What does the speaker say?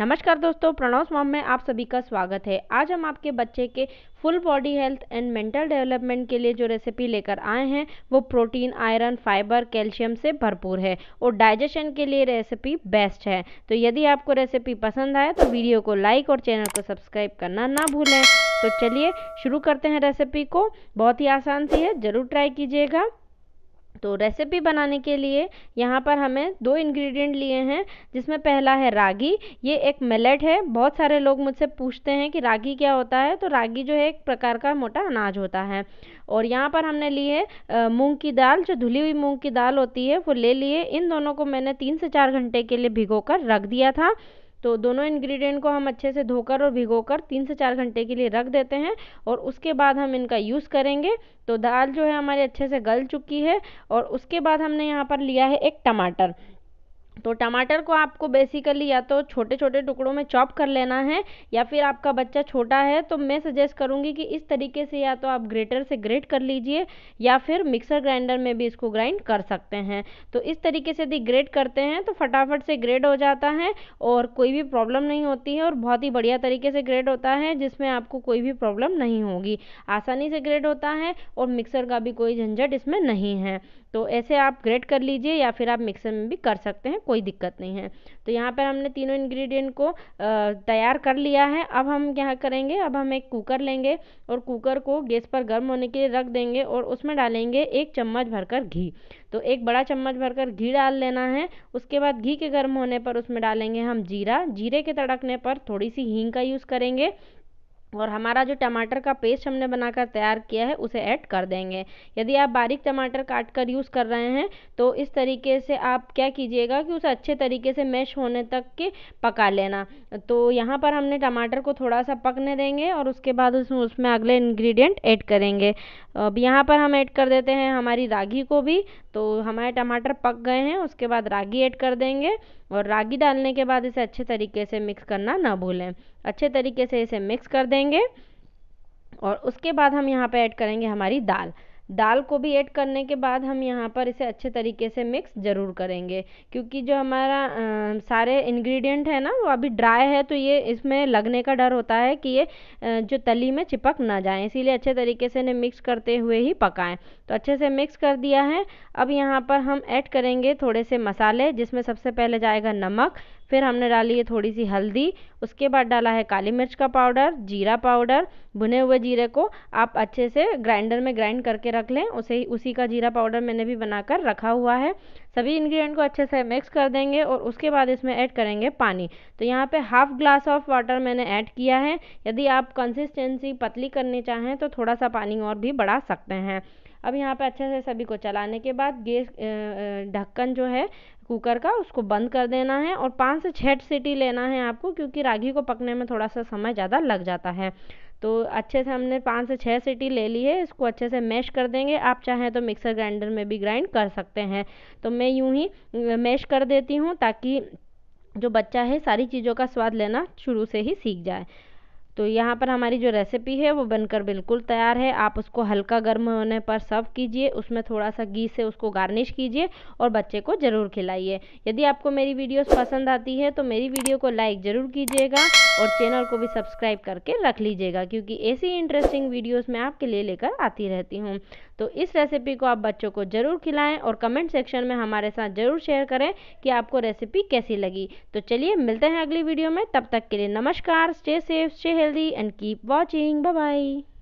नमस्कार दोस्तों प्रणव मॉम में आप सभी का स्वागत है आज हम आपके बच्चे के full body health and mental development के लिए जो रेसिपी लेकर आए हैं वो प्रोटीन आयरन फाइबर कैल्शियम से भरपूर है और डाइजेशन के लिए रेसिपी बेस्ट है तो यदि आपको रेसिपी पसंद आए तो वीडियो को लाइक और चैनल को सब्सक्राइब करना ना भूलें तो चलिए शुरू करते हैं रेसिपी को बहुत ही आसान सी है ज़रूर ट्राई कीजिएगा तो रेसिपी बनाने के लिए यहाँ पर हमें दो इंग्रेडिएंट लिए हैं जिसमें पहला है रागी ये एक मिलेट है बहुत सारे लोग मुझसे पूछते हैं कि रागी क्या होता है तो रागी जो है एक प्रकार का मोटा अनाज होता है और यहाँ पर हमने ली है मूंग की दाल जो धुली हुई मूंग की दाल होती है वो ले लिए इन दोनों को मैंने तीन से चार घंटे के लिए भिगो कर रख दिया था तो दोनों इंग्रेडिएंट को हम अच्छे से धोकर और भिगोकर तीन से चार घंटे के लिए रख देते हैं और उसके बाद हम इनका यूज़ करेंगे तो दाल जो है हमारी अच्छे से गल चुकी है और उसके बाद हमने यहाँ पर लिया है एक टमाटर तो टमाटर को आपको बेसिकली या तो छोटे छोटे टुकड़ों में चॉप कर लेना है या फिर आपका बच्चा छोटा है तो मैं सजेस्ट करूँगी कि इस तरीके से या तो आप ग्रेटर से ग्रेट कर लीजिए या फिर मिक्सर ग्राइंडर में भी इसको ग्राइंड कर सकते हैं तो इस तरीके से यदि ग्रेट करते हैं तो फटाफट से ग्रेड हो जाता है और कोई भी प्रॉब्लम नहीं होती है और बहुत ही बढ़िया तरीके से ग्रेड होता है जिसमें आपको कोई भी प्रॉब्लम नहीं होगी आसानी से ग्रेड होता है और मिक्सर का भी कोई झंझट इसमें नहीं है तो ऐसे आप ग्रेट कर लीजिए या फिर आप मिक्सर में भी कर सकते हैं कोई दिक्कत नहीं है तो यहाँ पर हमने तीनों इन्ग्रीडियंट को तैयार कर लिया है अब हम क्या करेंगे अब हम एक कुकर लेंगे और कुकर को गैस पर गर्म होने के लिए रख देंगे और उसमें डालेंगे एक चम्मच भरकर घी तो एक बड़ा चम्मच भरकर घी डाल लेना है उसके बाद घी के गर्म होने पर उसमें डालेंगे हम जीरा जीरे के तड़कने पर थोड़ी सी हींग का यूज़ करेंगे और हमारा जो टमाटर का पेस्ट हमने बनाकर तैयार किया है उसे ऐड कर देंगे यदि आप बारीक टमाटर काट कर यूज़ कर रहे हैं तो इस तरीके से आप क्या कीजिएगा कि उसे अच्छे तरीके से मैश होने तक के पका लेना तो यहाँ पर हमने टमाटर को थोड़ा सा पकने देंगे और उसके बाद उसमें उसमें अगले इन्ग्रीडियंट ऐड करेंगे अब यहाँ पर हम ऐड कर देते हैं हमारी रागी को भी तो हमारे टमाटर पक गए हैं उसके बाद रागी ऐड कर देंगे और रागी डालने के बाद इसे अच्छे तरीके से मिक्स करना ना भूलें अच्छे तरीके से इसे मिक्स कर देंगे और उसके बाद हम यहाँ पे ऐड करेंगे हमारी दाल दाल को भी ऐड करने के बाद हम यहाँ पर इसे अच्छे तरीके से मिक्स ज़रूर करेंगे क्योंकि जो हमारा आ, सारे इंग्रेडिएंट है ना वो अभी ड्राई है तो ये इसमें लगने का डर होता है कि ये जो तली में चिपक ना जाए इसीलिए अच्छे तरीके से इन्हें मिक्स करते हुए ही पकाएं तो अच्छे से मिक्स कर दिया है अब यहाँ पर हम ऐड करेंगे थोड़े से मसाले जिसमें सबसे पहले जाएगा नमक फिर हमने डाली है थोड़ी सी हल्दी उसके बाद डाला है काली मिर्च का पाउडर जीरा पाउडर भुने हुए जीरे को आप अच्छे से ग्राइंडर में ग्राइंड करके रख लें उसे उसी का जीरा पाउडर मैंने भी बनाकर रखा हुआ है सभी इंग्रेडिएंट को अच्छे से मिक्स कर देंगे और उसके बाद इसमें ऐड करेंगे पानी तो यहाँ पे हाफ ग्लास ऑफ वाटर मैंने ऐड किया है यदि आप कंसिस्टेंसी पतली करनी चाहें तो थोड़ा सा पानी और भी बढ़ा सकते हैं अब यहाँ पे अच्छे से सभी को चलाने के बाद गैस ढक्कन जो है कुकर का उसको बंद कर देना है और पाँच से छः सीटी लेना है आपको क्योंकि रागी को पकने में थोड़ा सा समय ज़्यादा लग जाता है तो अच्छे से हमने पाँच से छः सीटी ले ली है इसको अच्छे से मैश कर देंगे आप चाहें तो मिक्सर ग्राइंडर में भी ग्राइंड कर सकते हैं तो मैं यूँ ही मैश कर देती हूँ ताकि जो बच्चा है सारी चीज़ों का स्वाद लेना शुरू से ही सीख जाए तो यहाँ पर हमारी जो रेसिपी है वो बनकर बिल्कुल तैयार है आप उसको हल्का गर्म होने पर सर्व कीजिए उसमें थोड़ा सा घी से उसको गार्निश कीजिए और बच्चे को ज़रूर खिलाइए यदि आपको मेरी वीडियोस पसंद आती है तो मेरी वीडियो को लाइक ज़रूर कीजिएगा और चैनल को भी सब्सक्राइब करके रख लीजिएगा क्योंकि ऐसी इंटरेस्टिंग वीडियोज़ मैं आपके लिए लेकर आती रहती हूँ तो इस रेसिपी को आप बच्चों को ज़रूर खिलाएं और कमेंट सेक्शन में हमारे साथ ज़रूर शेयर करें कि आपको रेसिपी कैसी लगी तो चलिए मिलते हैं अगली वीडियो में तब तक के लिए नमस्कार stay safe stay health healthy and keep watching. Bye bye.